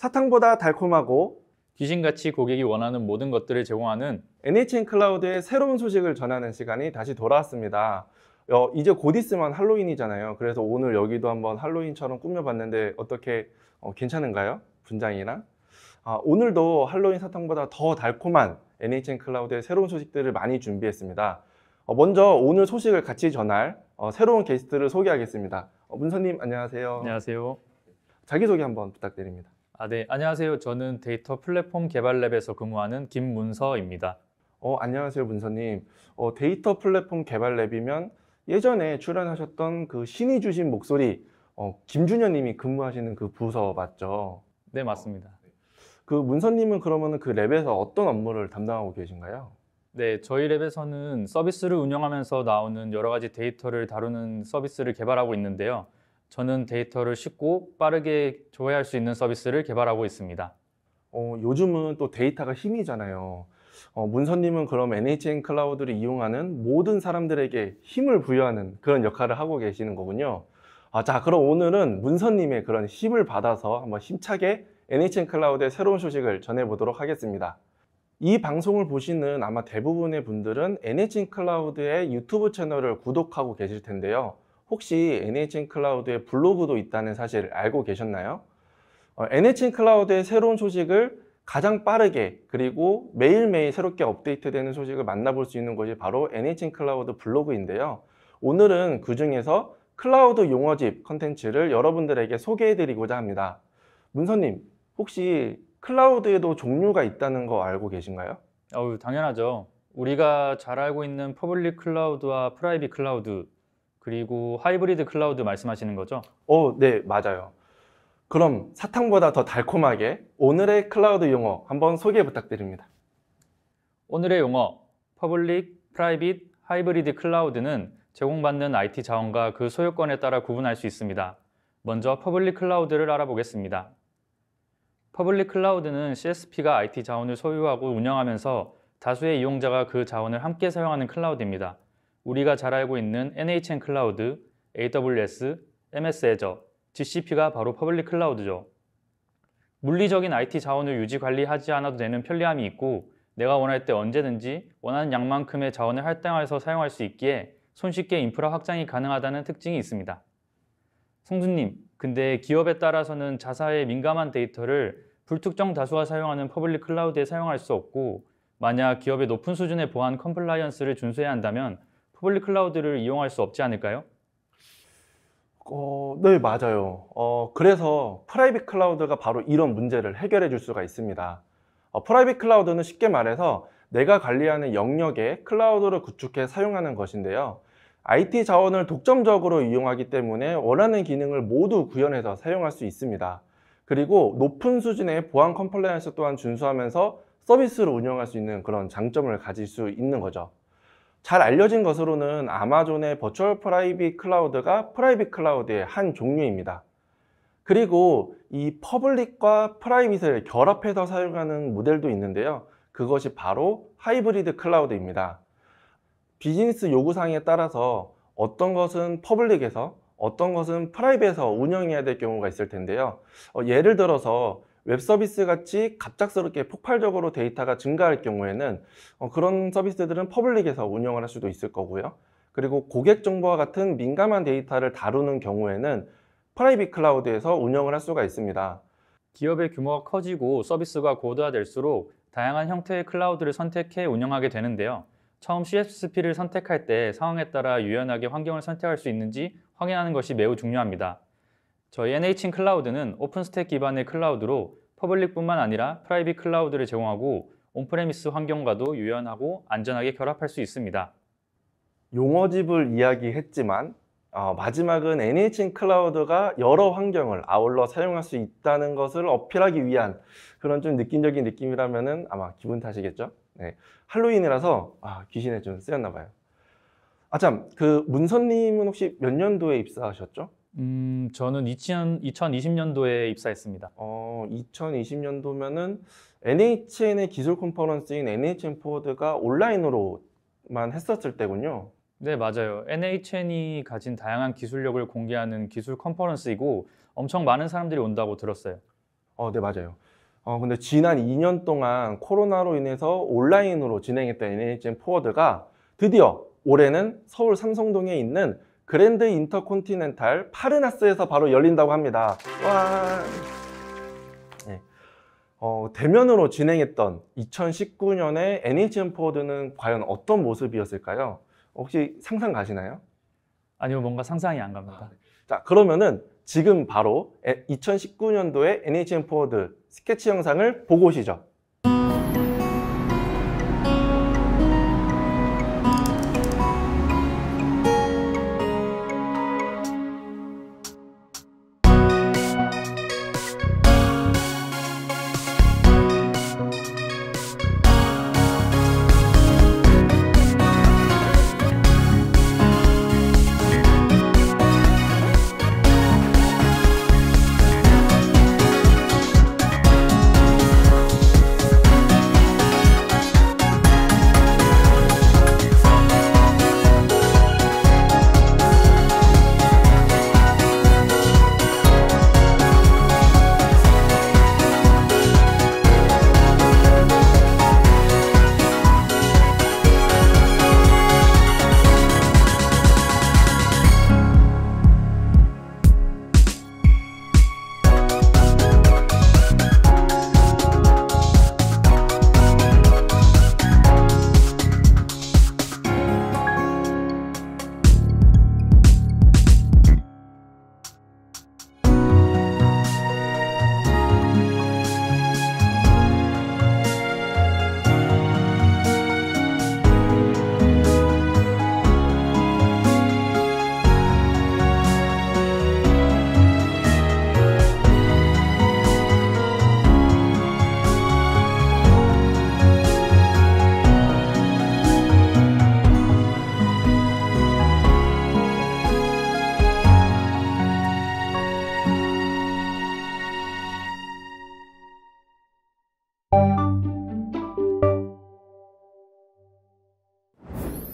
사탕보다 달콤하고 귀신같이 고객이 원하는 모든 것들을 제공하는 NHN 클라우드의 새로운 소식을 전하는 시간이 다시 돌아왔습니다. 어, 이제 곧 있으면 할로윈이잖아요. 그래서 오늘 여기도 한번 할로윈처럼 꾸며봤는데 어떻게 어, 괜찮은가요? 분장이나 아, 오늘도 할로윈 사탕보다 더 달콤한 NHN 클라우드의 새로운 소식들을 많이 준비했습니다. 어, 먼저 오늘 소식을 같이 전할 어, 새로운 게스트를 소개하겠습니다. 어, 문선님 안녕하세요. 안녕하세요. 자기소개 한번 부탁드립니다. 아, 네. 안녕하세요. 저는 데이터 플랫폼 개발랩에서 근무하는 김문서입니다. 어, 안녕하세요, 문서님. 어, 데이터 플랫폼 개발랩이면 예전에 출연하셨던 그 신이 주신 목소리, 어, 김준현님이 근무하시는 그 부서 맞죠? 네, 맞습니다. 어, 네. 그 문서님은 그러면 그 랩에서 어떤 업무를 담당하고 계신가요? 네, 저희 랩에서는 서비스를 운영하면서 나오는 여러 가지 데이터를 다루는 서비스를 개발하고 있는데요. 저는 데이터를 쉽고 빠르게 조회할 수 있는 서비스를 개발하고 있습니다. 어, 요즘은 또 데이터가 힘이잖아요. 어, 문선님은 그럼 NHN 클라우드를 이용하는 모든 사람들에게 힘을 부여하는 그런 역할을 하고 계시는 거군요. 아, 자, 그럼 오늘은 문선님의 그런 힘을 받아서 한번 힘차게 NHN 클라우드의 새로운 소식을 전해보도록 하겠습니다. 이 방송을 보시는 아마 대부분의 분들은 NHN 클라우드의 유튜브 채널을 구독하고 계실 텐데요. 혹시 NHN 클라우드에 블로그도 있다는 사실 알고 계셨나요? 어, NHN 클라우드의 새로운 소식을 가장 빠르게 그리고 매일매일 새롭게 업데이트되는 소식을 만나볼 수 있는 것이 바로 NHN 클라우드 블로그인데요. 오늘은 그 중에서 클라우드 용어집 컨텐츠를 여러분들에게 소개해드리고자 합니다. 문서님, 혹시 클라우드에도 종류가 있다는 거 알고 계신가요? 어 당연하죠. 우리가 잘 알고 있는 퍼블릭 클라우드와 프라이빗 클라우드 그리고 하이브리드 클라우드 말씀하시는 거죠? 어, 네, 맞아요. 그럼 사탕보다 더 달콤하게 오늘의 클라우드 용어 한번 소개 부탁드립니다. 오늘의 용어 퍼블릭, 프라이빗, 하이브리드 클라우드는 제공받는 IT 자원과 그 소유권에 따라 구분할 수 있습니다. 먼저 퍼블릭 클라우드를 알아보겠습니다. 퍼블릭 클라우드는 CSP가 IT 자원을 소유하고 운영하면서 다수의 이용자가 그 자원을 함께 사용하는 클라우드입니다. 우리가 잘 알고 있는 NHN 클라우드, AWS, MS 애저, GCP가 바로 퍼블릭 클라우드죠. 물리적인 IT 자원을 유지 관리하지 않아도 되는 편리함이 있고 내가 원할 때 언제든지 원하는 양만큼의 자원을 할당해서 사용할 수 있기에 손쉽게 인프라 확장이 가능하다는 특징이 있습니다. 성준님, 근데 기업에 따라서는 자사의 민감한 데이터를 불특정 다수가 사용하는 퍼블릭 클라우드에 사용할 수 없고 만약 기업의 높은 수준의 보안 컴플라이언스를 준수해야 한다면 퍼블릭 클라우드를 이용할 수 없지 않을까요? 어, 네, 맞아요. 어, 그래서 프라이빗 클라우드가 바로 이런 문제를 해결해 줄 수가 있습니다. 어, 프라이빗 클라우드는 쉽게 말해서 내가 관리하는 영역에 클라우드를 구축해 사용하는 것인데요. IT 자원을 독점적으로 이용하기 때문에 원하는 기능을 모두 구현해서 사용할 수 있습니다. 그리고 높은 수준의 보안 컴플라이언스 또한 준수하면서 서비스를 운영할 수 있는 그런 장점을 가질 수 있는 거죠. 잘 알려진 것으로는 아마존의 버추얼 프라이빗 클라우드가 프라이빗 클라우드의 한 종류입니다. 그리고 이 퍼블릭과 프라이빗을 결합해서 사용하는 모델도 있는데요. 그것이 바로 하이브리드 클라우드입니다. 비즈니스 요구사항에 따라서 어떤 것은 퍼블릭에서 어떤 것은 프라이빗에서 운영해야 될 경우가 있을 텐데요. 어, 예를 들어서 웹 서비스 같이 갑작스럽게 폭발적으로 데이터가 증가할 경우에는 어, 그런 서비스들은 퍼블릭에서 운영을 할 수도 있을 거고요. 그리고 고객 정보와 같은 민감한 데이터를 다루는 경우에는 프라이빗 클라우드에서 운영을 할 수가 있습니다. 기업의 규모가 커지고 서비스가 고도화될수록 다양한 형태의 클라우드를 선택해 운영하게 되는데요. 처음 CSP를 선택할 때 상황에 따라 유연하게 환경을 선택할 수 있는지 확인하는 것이 매우 중요합니다. 저희 NH인 클라우드는 오픈스택 기반의 클라우드로 퍼블릭뿐만 아니라 프라이빗 클라우드를 제공하고 온프레미스 환경과도 유연하고 안전하게 결합할 수 있습니다. 용어집을 이야기했지만 어, 마지막은 NH인 클라우드가 여러 환경을 아울러 사용할 수 있다는 것을 어필하기 위한 그런 좀 느낌적인 느낌이라면 아마 기분 탓이겠죠? 네. 할로윈이라서 아, 귀신에 좀 쓰였나 봐요. 아참, 그 문선님은 혹시 몇 년도에 입사하셨죠? 음, 저는 2000, 2020년도에 입사했습니다. 어, 2020년도면은 NHN의 기술 컨퍼런스인 NHN 포워드가 온라인으로만 했었을 때군요. 네, 맞아요. NHN이 가진 다양한 기술력을 공개하는 기술 컨퍼런스이고 엄청 많은 사람들이 온다고 들었어요. 어, 네, 맞아요. 어, 근데 지난 2년 동안 코로나로 인해서 온라인으로 진행했던 NHN 포워드가 드디어 올해는 서울 삼성동에 있는 그랜드 인터콘티넨탈 파르나스에서 바로 열린다고 합니다. 와. 네. 어, 대면으로 진행했던 2019년에 NHM 포워드는 과연 어떤 모습이었을까요? 혹시 상상 가시나요? 아니요, 뭔가 상상이 안 갑니다. 아, 네. 자, 그러면은 지금 바로 2019년도에 NHM 포워드 스케치 영상을 보고 오시죠.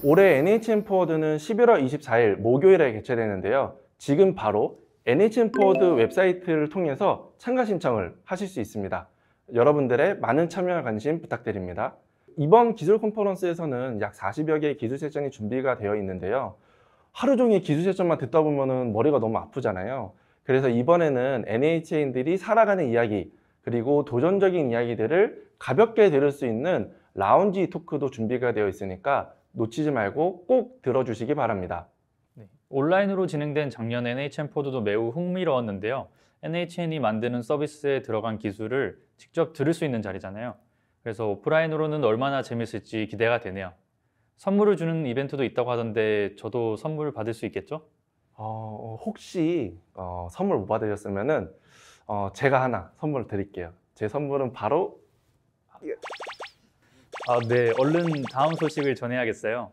올해 NHN 포워드는 11월 24일 목요일에 개최되는데요. 지금 바로 NHN 포워드 웹사이트를 통해서 참가 신청을 하실 수 있습니다. 여러분들의 많은 참여와 관심 부탁드립니다. 이번 기술 컨퍼런스에서는 약 40여 개의 기술 세션이 준비가 되어 있는데요. 하루 종일 기술 세션만 듣다 보면 머리가 너무 아프잖아요. 그래서 이번에는 NHN들이 살아가는 이야기 그리고 도전적인 이야기들을 가볍게 들을 수 있는 라운지 토크도 준비가 되어 있으니까 놓치지 말고 꼭 들어주시기 바랍니다. 네. 온라인으로 진행된 작년 NHN 포드도 매우 흥미로웠는데요. NHN이 만드는 서비스에 들어간 기술을 직접 들을 수 있는 자리잖아요. 그래서 오프라인으로는 얼마나 재밌을지 기대가 되네요. 선물을 주는 이벤트도 있다고 하던데 저도 선물 받을 수 있겠죠? 어, 어 혹시 어, 선물 못받으셨으면 어, 제가 하나 선물 드릴게요. 제 선물은 바로 아, 네, 얼른 다음 소식을 전해야겠어요.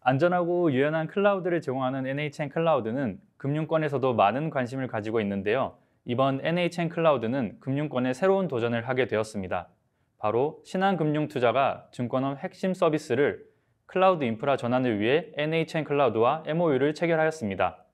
안전하고 유연한 클라우드를 제공하는 NHN 클라우드는 금융권에서도 많은 관심을 가지고 있는데요. 이번 NHN 클라우드는 금융권에 새로운 도전을 하게 되었습니다. 바로 신한금융투자가 증권업 핵심 서비스를 클라우드 인프라 전환을 위해 NHN 클라우드와 MOU를 체결하였습니다.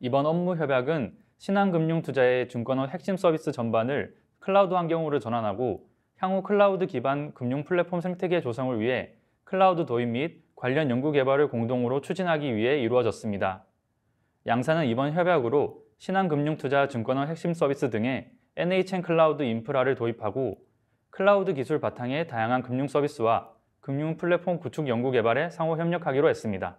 이번 업무 협약은 신한금융투자의 증권업 핵심 서비스 전반을 클라우드 환경으로 전환하고 향후 클라우드 기반 금융 플랫폼 생태계 조성을 위해 클라우드 도입 및 관련 연구 개발을 공동으로 추진하기 위해 이루어졌습니다. 양사는 이번 협약으로 신한금융투자 증권원 핵심 서비스 등의 NHN 클라우드 인프라를 도입하고 클라우드 기술 바탕의 다양한 금융 서비스와 금융 플랫폼 구축 연구 개발에 상호 협력하기로 했습니다.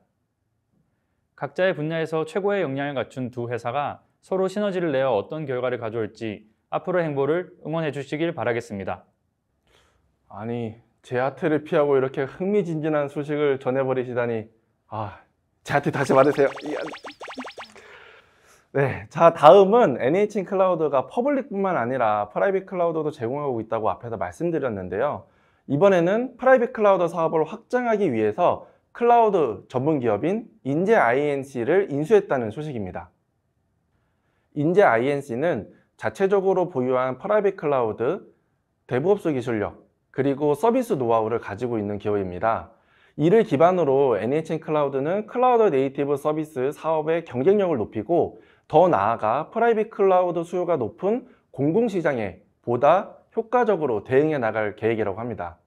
각자의 분야에서 최고의 역량을 갖춘 두 회사가 서로 시너지를 내어 어떤 결과를 가져올지 앞으로 행보를 응원해 주시길 바라겠습니다. 아니 제 하트를 피하고 이렇게 흥미진진한 소식을 전해버리시다니 아, 제 하트 다시 받으세요 네, 자 다음은 NHN 클라우드가 퍼블릭뿐만 아니라 프라이빗 클라우드도 제공하고 있다고 앞에서 말씀드렸는데요 이번에는 프라이빗 클라우드 사업을 확장하기 위해서 클라우드 전문 기업인 인재 INC를 인수했다는 소식입니다 인재 INC는 자체적으로 보유한 프라이빗 클라우드, 대부업소 기술력, 그리고 서비스 노하우를 가지고 있는 기업입니다. 이를 기반으로 NHN 클라우드는 클라우드 네이티브 서비스 사업의 경쟁력을 높이고 더 나아가 프라이빗 클라우드 수요가 높은 공공시장에 보다 효과적으로 대응해 나갈 계획이라고 합니다.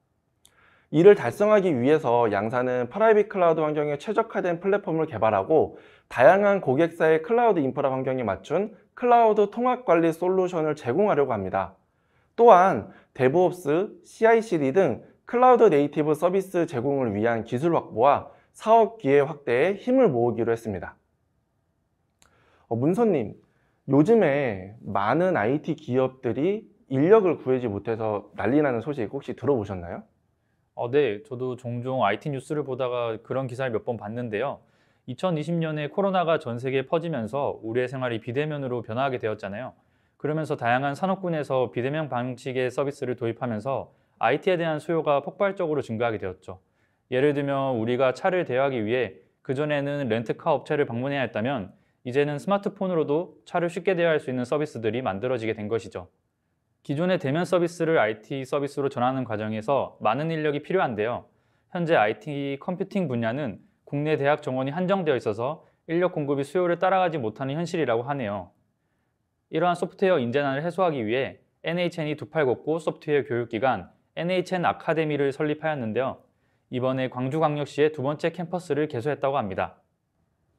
이를 달성하기 위해서 양사는 프라이빗 클라우드 환경에 최적화된 플랫폼을 개발하고 다양한 고객사의 클라우드 인프라 환경에 맞춘 클라우드 통합 관리 솔루션을 제공하려고 합니다. 또한 데브옵스, CICD 등 클라우드 네이티브 서비스 제공을 위한 기술 확보와 사업 기회 확대에 힘을 모으기로 했습니다. 어, 문서님, 요즘에 많은 IT 기업들이 인력을 구하지 못해서 난리 나는 소식 혹시 들어보셨나요? 어, 네, 저도 종종 IT 뉴스를 보다가 그런 기사를 몇 번 봤는데요. 2020년에 코로나가 전 세계에 퍼지면서 우리의 생활이 비대면으로 변화하게 되었잖아요. 그러면서 다양한 산업군에서 비대면 방식의 서비스를 도입하면서 IT에 대한 수요가 폭발적으로 증가하게 되었죠. 예를 들면 우리가 차를 대여하기 위해 그전에는 렌트카 업체를 방문해야 했다면 이제는 스마트폰으로도 차를 쉽게 대여할 수 있는 서비스들이 만들어지게 된 것이죠. 기존의 대면 서비스를 IT 서비스로 전하는 과정에서 많은 인력이 필요한데요. 현재 IT 컴퓨팅 분야는 국내 대학 정원이 한정되어 있어서 인력 공급이 수요를 따라가지 못하는 현실이라고 하네요. 이러한 소프트웨어 인재난을 해소하기 위해 NHN이 두 팔 걷고 소프트웨어 교육기관 NHN 아카데미를 설립하였는데요. 이번에 광주광역시에두 번째 캠퍼스를 개소했다고 합니다.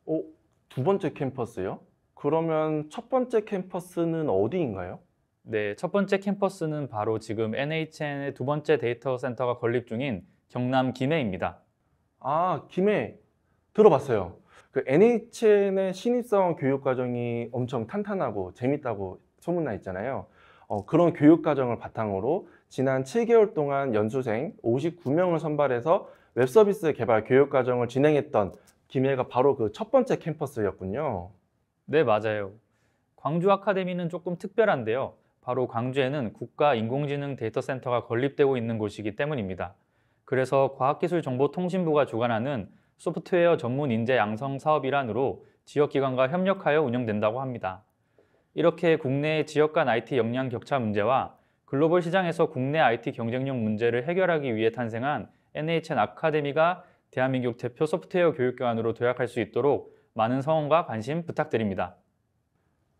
오, 어, 두 번째 캠퍼스요? 그러면 첫 번째 캠퍼스는 어디인가요? 네, 첫 번째 캠퍼스는 바로 지금 NHN의 두 번째 데이터 센터가 건립 중인 경남 김해입니다. 아, 김해. 들어봤어요. 그 NHN의 신입사원 교육과정이 엄청 탄탄하고 재밌다고 소문나 있잖아요. 어, 그런 교육과정을 바탕으로 지난 7개월 동안 연수생 59명을 선발해서 웹서비스 개발 교육과정을 진행했던 김해가 바로 그 첫 번째 캠퍼스였군요. 네, 맞아요. 광주 아카데미는 조금 특별한데요. 바로 광주에는 국가인공지능 데이터센터가 건립되고 있는 곳이기 때문입니다. 그래서 과학기술정보통신부가 주관하는 소프트웨어 전문 인재 양성 사업 일환으로 지역기관과 협력하여 운영된다고 합니다. 이렇게 국내의 지역 간 IT 역량 격차 문제와 글로벌 시장에서 국내 IT 경쟁력 문제를 해결하기 위해 탄생한 NHN 아카데미가 대한민국 대표 소프트웨어 교육기관으로 도약할 수 있도록 많은 성원과 관심 부탁드립니다.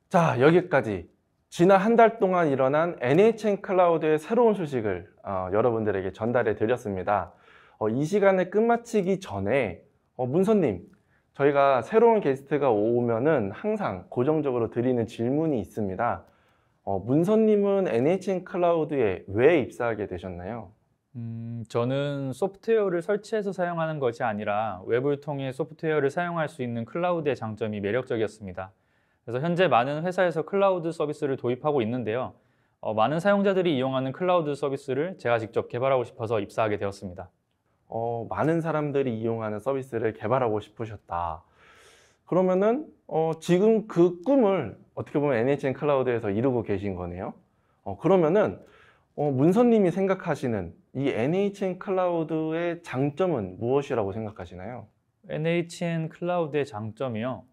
자, 여기까지 지난 한 달 동안 일어난 NHN 클라우드의 새로운 소식을 어, 여러분들에게 전달해 드렸습니다. 어, 이 시간을 끝마치기 전에 어, 문선님, 저희가 새로운 게스트가 오면은 항상 고정적으로 드리는 질문이 있습니다. 어, 문선님은 NHN 클라우드에 왜 입사하게 되셨나요? 음, 저는 소프트웨어를 설치해서 사용하는 것이 아니라 웹을 통해 소프트웨어를 사용할 수 있는 클라우드의 장점이 매력적이었습니다. 그래서 현재 많은 회사에서 클라우드 서비스를 도입하고 있는데요. 어, 많은 사용자들이 이용하는 클라우드 서비스를 제가 직접 개발하고 싶어서 입사하게 되었습니다. 어, 많은 사람들이 이용하는 서비스를 개발하고 싶으셨다. 그러면은 어, 지금 그 꿈을 어떻게 보면 NHN 클라우드에서 이루고 계신 거네요. 어, 그러면은 어, 문선님이 생각하시는 이 NHN 클라우드의 장점은 무엇이라고 생각하시나요? NHN 클라우드의 장점이요.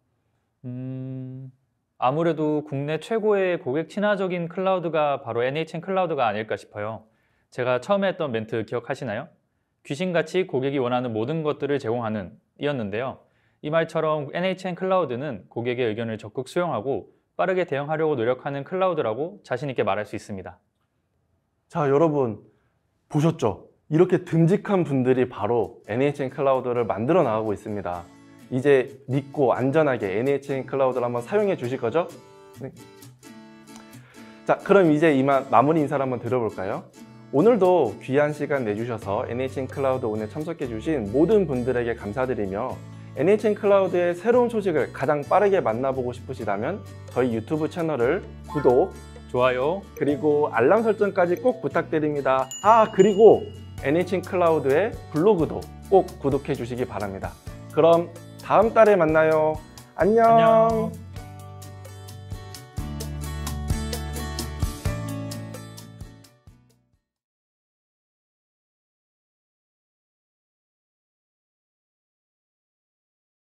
음, 아무래도 국내 최고의 고객 친화적인 클라우드가 바로 NHN 클라우드가 아닐까 싶어요. 제가 처음에 했던 멘트 기억하시나요? 귀신같이 고객이 원하는 모든 것들을 제공하는 이었는데요. 이 말처럼 NHN 클라우드는 고객의 의견을 적극 수용하고 빠르게 대응하려고 노력하는 클라우드라고 자신있게 말할 수 있습니다. 자, 여러분 보셨죠? 이렇게 듬직한 분들이 바로 NHN 클라우드를 만들어 나가고 있습니다. 이제 믿고 안전하게 NHN 클라우드를 한번 사용해 주실 거죠? 네. 자, 그럼 이제 이만 마무리 인사를 한번 드려볼까요? 오늘도 귀한 시간 내주셔서 NHN 클라우드 오늘 참석해주신 모든 분들에게 감사드리며 NHN 클라우드의 새로운 소식을 가장 빠르게 만나보고 싶으시다면 저희 유튜브 채널을 구독, 좋아요, 그리고 알람 설정까지 꼭 부탁드립니다. 아, 그리고 NHN 클라우드의 블로그도 꼭 구독해 주시기 바랍니다. 그럼 다음 달에 만나요. 안녕. 안녕.